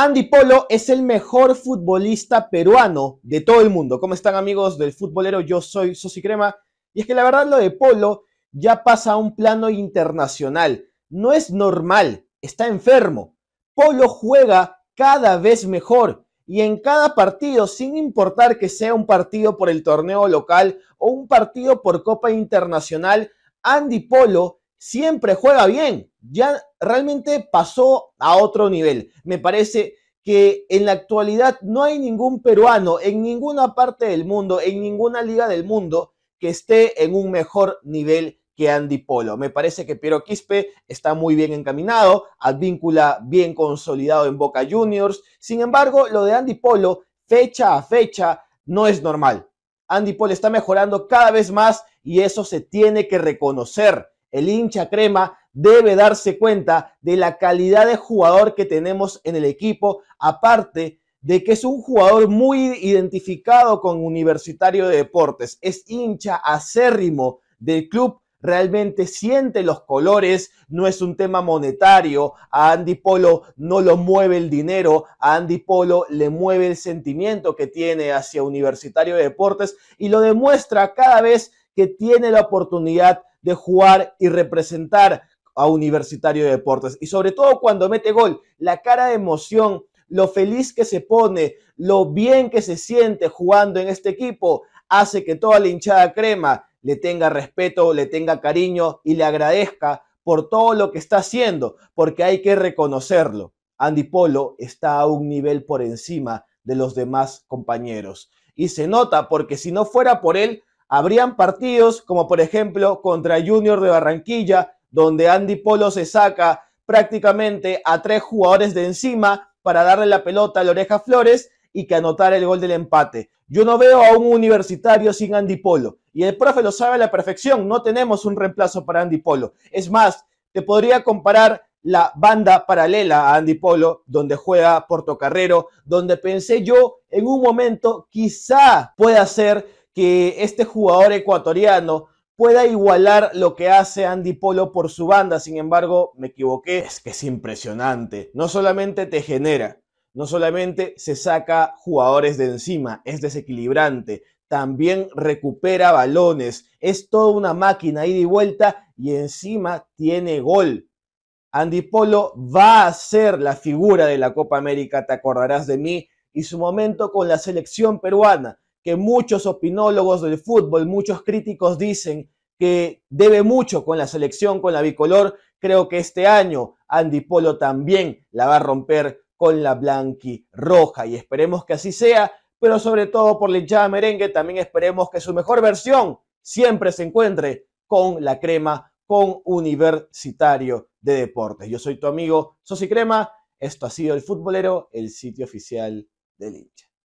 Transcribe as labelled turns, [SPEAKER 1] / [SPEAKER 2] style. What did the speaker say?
[SPEAKER 1] Andy Polo es el mejor futbolista peruano de todo el mundo. ¿Cómo están amigos del futbolero? Yo soy Sosi Crema. Y es que la verdad lo de Polo ya pasa a un plano internacional. No es normal, está enfermo. Polo juega cada vez mejor y en cada partido, sin importar que sea un partido por el torneo local o un partido por Copa Internacional, Andy Polo siempre juega bien. Ya realmente pasó a otro nivel. Me parece que en la actualidad no hay ningún peruano en ninguna parte del mundo, en ninguna liga del mundo, que esté en un mejor nivel que Andy Polo. Me parece que Piero Quispe está muy bien encaminado, Advíncula bien consolidado en Boca Juniors. Sin embargo, lo de Andy Polo, fecha a fecha, no es normal. Andy Polo está mejorando cada vez más y eso se tiene que reconocer. El hincha crema debe darse cuenta de la calidad de jugador que tenemos en el equipo, aparte de que es un jugador muy identificado con Universitario de Deportes, es hincha acérrimo del club, realmente siente los colores, no es un tema monetario, a Andy Polo no lo mueve el dinero, a Andy Polo le mueve el sentimiento que tiene hacia Universitario de Deportes y lo demuestra cada vez que tiene la oportunidad de jugar y representar a Universitario de Deportes. Y sobre todo cuando mete gol, la cara de emoción, lo feliz que se pone, lo bien que se siente jugando en este equipo, hace que toda la hinchada crema le tenga respeto, le tenga cariño y le agradezca por todo lo que está haciendo, porque hay que reconocerlo. Andy Polo está a un nivel por encima de los demás compañeros. Y se nota porque si no fuera por él, Habrían partidos como por ejemplo contra Junior de Barranquilla, donde Andy Polo se saca prácticamente a tres jugadores de encima para darle la pelota a la oreja Flores y que anotara el gol del empate. Yo no veo a un universitario sin Andy Polo. Y el profe lo sabe a la perfección, no tenemos un reemplazo para Andy Polo. Es más, te podría comparar la banda paralela a Andy Polo, donde juega Portocarrero, donde pensé yo en un momento quizá pueda ser que este jugador ecuatoriano pueda igualar lo que hace Andy Polo por su banda. Sin embargo, me equivoqué, es que es impresionante. No solamente te genera, no solamente se saca jugadores de encima, es desequilibrante, también recupera balones, es toda una máquina ida y vuelta y encima tiene gol. Andy Polo va a ser la figura de la Copa América, te acordarás de mí, y su momento con la selección peruana muchos opinólogos del fútbol, muchos críticos dicen que debe mucho con la selección, con la bicolor. Creo que este año Andy Polo también la va a romper con la blanqui roja y esperemos que así sea, pero sobre todo por la hinchada merengue también esperemos que su mejor versión siempre se encuentre con la crema, con Universitario de Deportes. Yo soy tu amigo Sosi Crema, esto ha sido El Futbolero, el sitio oficial del hincha.